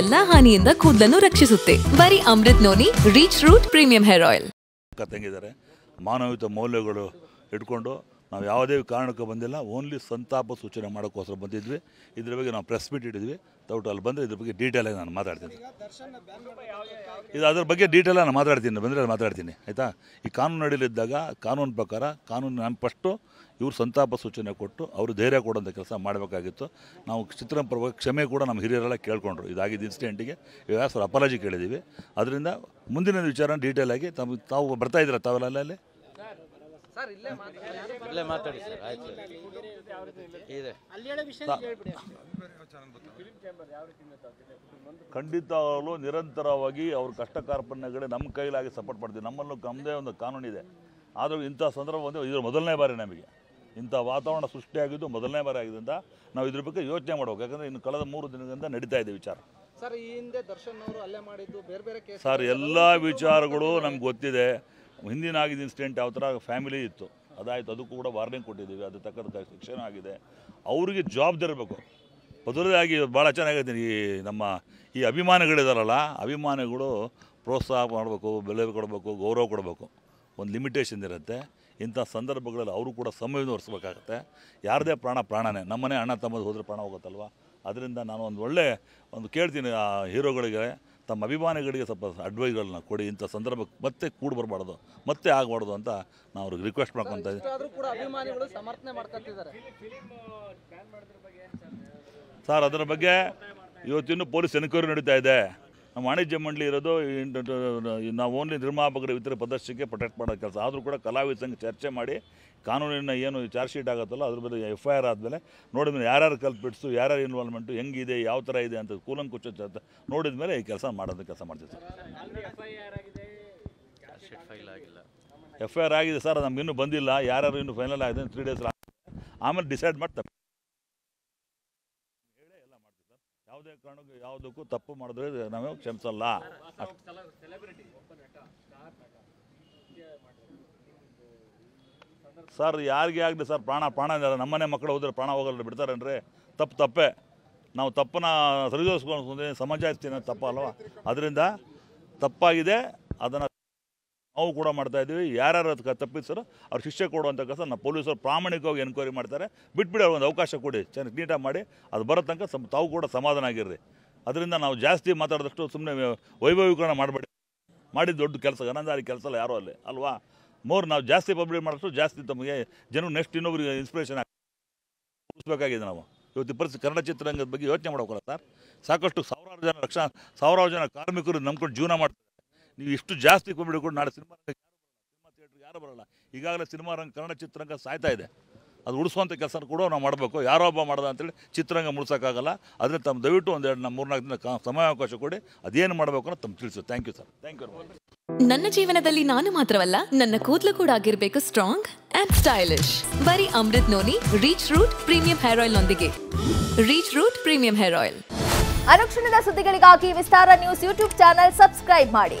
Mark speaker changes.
Speaker 1: ಎಲ್ಲಾ ಹಾನಿಯಿಂದ ಕೂದಲನ್ನು ರಕ್ಷಿಸುತ್ತೆ ಬರೀ Amruth noni reach root premium hair oil ಮಾನವೀಯ ಮೌಲ್ಯಗಳು ಇಟ್ಕೊಂಡು ನಾವು ಯಾವುದೇ ಕಾರಣಕ್ಕೂ ಬಂದಿಲ್ಲ ಓನ್ಲಿ ಸಂತಾಪ ಸೂಚನೆ ಮಾಡೋಕ್ಕೋಸ್ಕರ ಬಂದಿದ್ವಿ ಇದ್ರ ಬಗ್ಗೆ ನಾವು ಪ್ರೆಸ್ ಮೀಟ್ ಇಟ್ಟಿದ್ವಿ ತೌಟು ಅಲ್ಲಿ ಬಂದರೆ ಇದ್ರ ಬಗ್ಗೆ ಡೀಟೇಲಾಗಿ ನಾನು ಮಾತಾಡ್ತೀನಿ ಇದು ಅದ್ರ ಬಗ್ಗೆ ಡೀಟೇಲಾಗಿ ನಾನು ಮಾತಾಡ್ತೀನಿ ಬಂದರೆ ಮಾತಾಡ್ತೀನಿ ಆಯಿತಾ ಈ ಕಾನೂನು ನಡೀಲಿದ್ದಾಗ ಕಾನೂನು ಪ್ರಕಾರ ಕಾನೂನು ನಾನು ಫಸ್ಟು ಇವರು ಸಂತಾಪ ಸೂಚನೆ ಕೊಟ್ಟು ಅವರು ಧೈರ್ಯ ಕೊಡೋಂಥ ಕೆಲಸ ಮಾಡಬೇಕಾಗಿತ್ತು ನಾವು ಚಿತ್ರಪರವಾಗಿ ಕ್ಷಮೆ ಕೂಡ ನಮ್ಮ ಹಿರಿಯರೆಲ್ಲ ಕೇಳ್ಕೊಂಡ್ರು ಇದಾಗಿದ್ದ ಇನ್ಸಿಡೆಂಟಿಗೆ ಇವಾಗ ಸರ್ ಅಪಾಲಜಿ ಕೇಳಿದ್ದೀವಿ ಅದರಿಂದ ಮುಂದಿನ ವಿಚಾರ ಡೀಟೇಲಾಗಿ ತಮ್ಮ ತಾವು ಬರ್ತಾಯಿದ್ದೀರ ತಾವೆಲ್ಲ ಅಲ್ಲಿ ಸರ್ ಇಲ್ಲೇ ಮಾತಾಡಿ ಸರ್ ಆಯ್ತು ಇದೆ ಖಂಡಿತವಾಗಲೂ ನಿರಂತರವಾಗಿ ಅವ್ರ ಕಷ್ಟ ಕಾರ್ಪಣ್ಯಗಳೇ ನಮ್ಮ ಕೈಲಾಗಿ ಸಪೋರ್ಟ್ ಮಾಡ್ತೀವಿ ನಮ್ಮಲ್ಲೂ ನಮ್ಮದೇ ಒಂದು ಕಾನೂನು ಇದೆ ಆದರೂ ಇಂಥ ಸಂದರ್ಭ ಒಂದು ಇದು ಮೊದಲನೇ ಬಾರಿ ನಮಗೆ ಇಂಥ ವಾತಾವರಣ ಸೃಷ್ಟಿಯಾಗಿದ್ದು ಮೊದಲನೇ ಬಾರಿ ಆಗಿದ್ದರಿಂದ ನಾವು ಇದ್ರ ಬಗ್ಗೆ ಯೋಚನೆ ಮಾಡಬೇಕು ಯಾಕಂದರೆ ಇನ್ನು ಕಳೆದ ಮೂರು ದಿನದಿಂದ ನಡೀತಾ ಇದೆ ವಿಚಾರ ಸರ್ ಈ ಹಿಂದೆ ದರ್ಶನ್ ಅವರು ಅಲ್ಲೇ ಮಾಡಿದ್ದು ಬೇರೆ ಬೇರೆ ಸರ್ ಎಲ್ಲ ವಿಚಾರಗಳು ನಮ್ಗೆ ಗೊತ್ತಿದೆ ಹಿಂದಿನ ಆಗಿದ್ದ ಇನ್ಸಿಡೆಂಟ್ ಯಾವ ಥರ ಫ್ಯಾಮಿಲಿ ಇತ್ತು ಅದಾಯಿತು ಅದಕ್ಕೂ ಕೂಡ ವಾರ್ನಿಂಗ್ ಕೊಟ್ಟಿದ್ದೀವಿ ಅದು ತಕ್ಕಂಥ ಶಿಕ್ಷಣ ಆಗಿದೆ ಅವರಿಗೆ ಜವಾಬ್ದಾರಿರಬೇಕು ಆಗಿ ಭಾಳ ಚೆನ್ನಾಗಿದೆ ಈ ನಮ್ಮ ಈ ಅಭಿಮಾನಿಗಳಿದಾರಲ್ಲ ಅಭಿಮಾನಿಗಳು ಪ್ರೋತ್ಸಾಹ ಮಾಡಬೇಕು ಬೆಲೆ ಕೊಡಬೇಕು ಗೌರವ ಕೊಡಬೇಕು ಒಂದು ಲಿಮಿಟೇಷನ್ ಇರುತ್ತೆ ಇಂಥ ಸಂದರ್ಭಗಳಲ್ಲಿ ಅವರು ಕೂಡ ಒರೆಸ್ಬೇಕಾಗತ್ತೆ ಯಾರದೇ ಪ್ರಾಣ ಪ್ರಾಣನೇ ನಮ್ಮನೆ ಅಣ್ಣ ತಮ್ಮದು ಹೋದರೆ ಪ್ರಾಣ ಹೋಗುತ್ತಲ್ವ ಅದರಿಂದ ನಾನು ಒಂದು ಒಳ್ಳೆ ಒಂದು ಕೇಳ್ತೀನಿ ಆ ಹೀರೋಗಳಿಗೆ ತಮ್ಮ ಅಭಿಮಾನಿಗಳಿಗೆ ಸ್ವಲ್ಪ ಅಡ್ವೈಸ್ಗಳನ್ನ ಕೊಡಿ ಇಂಥ ಸಂದರ್ಭಕ್ಕೆ ಮತ್ತೆ ಕೂಡಿ ಬರಬಾರ್ದು ಮತ್ತೆ ಆಗಬಾರ್ದು ಅಂತ ನಾವು ಅವ್ರಿಗೆ ರಿಕ್ವೆಸ್ಟ್ ಮಾಡ್ಕೊತ ಇದ್ದೀವಿ ಸರ್ ಅದರ ಬಗ್ಗೆ ಇವತ್ತಿನ್ನೂ ಪೊಲೀಸ್ ಎನ್ಕ್ವೈರಿ ನಡೀತಾ ಇದೆ ನಮ್ಮ ವಾಣಿಜ್ಯ ಮಂಡಳಿ ಇರೋದು ನಾವು ಓನ್ಲಿ ನಿರ್ಮಾಪಕರ ವಿತರ ಪ್ರದರ್ಶನಕ್ಕೆ ಪ್ರೊಟೆಕ್ಟ್ ಮಾಡೋ ಕೆಲಸ ಆದರೂ ಕೂಡ ಕಲಾವಿದ ಸಂಘ ಚರ್ಚೆ ಮಾಡಿ ಕಾನೂನಿನ ಏನು ಚಾರ್ಜ್ ಶೀಟ್ ಆಗುತ್ತಲ್ಲ ಅದ್ರ ಮೇಲೆ ಎಫ್ ಐ ಆರ್ ಆದಮೇಲೆ ನೋಡಿದ್ಮೇಲೆ ಯಾರ್ಯಾರು ಕಲ್ಪಿಟ್ಸು ಯಾರ್ಯಾರು ಇನ್ವಾಲ್ವ್ಮೆಂಟು ಹೆಂಗಿದೆ ಯಾವ ಥರ ಇದೆ ಅಂತ ಕೂಲಂಕುಚ ನೋಡಿದ ನೋಡಿದ್ಮೇಲೆ ಈ ಕೆಲಸ ಮಾಡೋದು ಕೆಲಸ ಮಾಡ್ತೀವಿ ಸರ್ ಎಫ್ ಐ ಆರ್ ಆಗಿದೆ ಸರ್ ನಮ್ಗೆ ಇನ್ನೂ ಬಂದಿಲ್ಲ ಯಾರ್ಯಾರು ಇನ್ನೂ ಫೈನಲ್ ಆಗಿದೆ ತ್ರೀ ಡೇಸ್ ಆಮೇಲೆ ಡಿಸೈಡ್ ಮಾಡ್ತಾರೆ ಯಾವುದೇ ಕಾರಣಕ್ಕೂ ಯಾವುದಕ್ಕೂ ತಪ್ಪು ಮಾಡಿದ್ರೆ ನಾವು ಕ್ಷಮಿಸಲ್ಲ ಸರ್ ಯಾರಿಗೆ ಆಗಲಿ ಸರ್ ಪ್ರಾಣ ಪ್ರಾಣ ನಮ್ಮನೆ ಮಕ್ಕಳು ಹೋದ್ರೆ ಪ್ರಾಣ ಹೋಗಲ್ಲ ಬಿಡ್ತಾರೇನ್ರಿ ತಪ್ಪು ತಪ್ಪೇ ನಾವು ತಪ್ಪನ್ನ ಸರಿದೋಸ್ಕೊಂಡು ಸಮಾಜ ಇರ್ತೀನಿ ತಪ್ಪಲ್ವ ಅದರಿಂದ ತಪ್ಪಾಗಿದೆ ಅದನ್ನು ನಾವು ಕೂಡ ಮಾಡ್ತಾ ಇದ್ದೀವಿ ಯಾರ್ಯಾರು ಅದಕ್ಕೆ ತಪ್ಪಿಸರು ಅವ್ರು ಶಿಕ್ಷೆ ಕೊಡುವಂಥ ಕೆಲಸ ನಮ್ಮ ಪೊಲೀಸರು ಪ್ರಾಮಾಣಿಕವಾಗಿ ಎನ್ಕ್ವೈರಿ ಮಾಡ್ತಾರೆ ಬಿಟ್ಬಿಡಿ ಅವ್ರು ಒಂದು ಅವಕಾಶ ಕೊಡಿ ಚೆನ್ನಾಗಿ ನೀಟಾಗಿ ಮಾಡಿ ಅದು ಬರೋ ತನಕ ಸಮ ತಾವು ಕೂಡ ಸಮಾಧಾನ ಆಗಿರ್ರಿ ಅದರಿಂದ ನಾವು ಜಾಸ್ತಿ ಮಾತಾಡಿದಷ್ಟು ಸುಮ್ಮನೆ ವೈಭವೀಕರಣ ಮಾಡಬೇಡಿ ಮಾಡಿದ ದೊಡ್ಡ ಕೆಲಸ ಗಣಂದಾರಿ ಕೆಲಸ ಅಲ್ಲ ಯಾರೋ ಅಲ್ಲಿ ಅಲ್ವಾ ಮೋರ್ ನಾವು ಜಾಸ್ತಿ ಪಬ್ಲಿಕ್ ಮಾಡಿದಷ್ಟು ಜಾಸ್ತಿ ತಮಗೆ ಜನ ನೆಕ್ಸ್ಟ್ ಇನ್ನೊಬ್ಬರಿಗೆ ಇನ್ಸ್ಪಿರೇಷನ್ ತೋರಿಸ್ಬೇಕಾಗಿದೆ ನಾವು ಇವತ್ತು ಪರಿಸ್ಥಿತಿ ಕನ್ನಡ ಚಿತ್ರರಂಗದ ಬಗ್ಗೆ ಯೋಚನೆ ಮಾಡೋಕ್ಕಲ್ಲ ಸರ್ ಸಾಕಷ್ಟು ಸಾವಿರಾರು ಜನ ಲಕ್ಷ ಸಾವಿರಾರು ಜನ ಕಾರ್ಮಿಕರು ನಂಬ್ಕೊಂಡು ಜೀವನ ಮಾಡ್ತಾರೆ ನೀವು ಇಷ್ಟು ಜಾಸ್ತಿ ಕೂಡ ನಾಳೆ ಸಿನಿಮಾ ಸಿನಿಮಾ ಥಿಯೇಟ್ರ್ ಯಾರು ಬರಲ್ಲ ಈಗಾಗಲೇ ಸಿನಿಮಾ ರಂಗ ಕನ್ನಡ ಚಿತ್ರರಂಗ ಸಾಯ್ತಾ ಇದೆ ಅದು ಉಳಿಸುವಂಥ ಕೆಲಸ ಕೂಡ ನಾವು ಮಾಡಬೇಕು ಯಾರೋ ಒಬ್ಬ ಮಾಡ್ದ ಅಂತೇಳಿ ಚಿತ್ರರಂಗ ಮುಳಿಸೋಕ್ಕಾಗಲ್ಲ ಅದನ್ನು ತಮ್ಮ ದಯವಿಟ್ಟು ಒಂದೆರಡು ನಮ್ಮ ಮೂರ್ನಾಲ್ಕು ದಿನ ಸಮಯಾವಕಾಶ ಕೊಡಿ ಅದೇನು ಮಾಡಬೇಕು ಅಂತ ತಮ್ಮ ತಿಳಿಸು thank you sir thank you ನನ್ನ ಜೀವನದಲ್ಲಿ ನಾನು ಮಾತ್ರವಲ್ಲ ನನ್ನ ಕೂದಲು ಕೂಡ ಆಗಿರಬೇಕು ಸ್ಟ್ರಾಂಗ್ ಅಂಡ್ ಸ್ಟೈಲಿಶ್ ಬರೀ Amruth noni reach root premium hair oil ನೊಂದಿಗೆ reach root premium hair oil ಅನುಕ್ಷಣದ ಸುದ್ದಿಗಳಿಗಾಗಿ Vistara news YouTube channel subscribe ಮಾಡಿ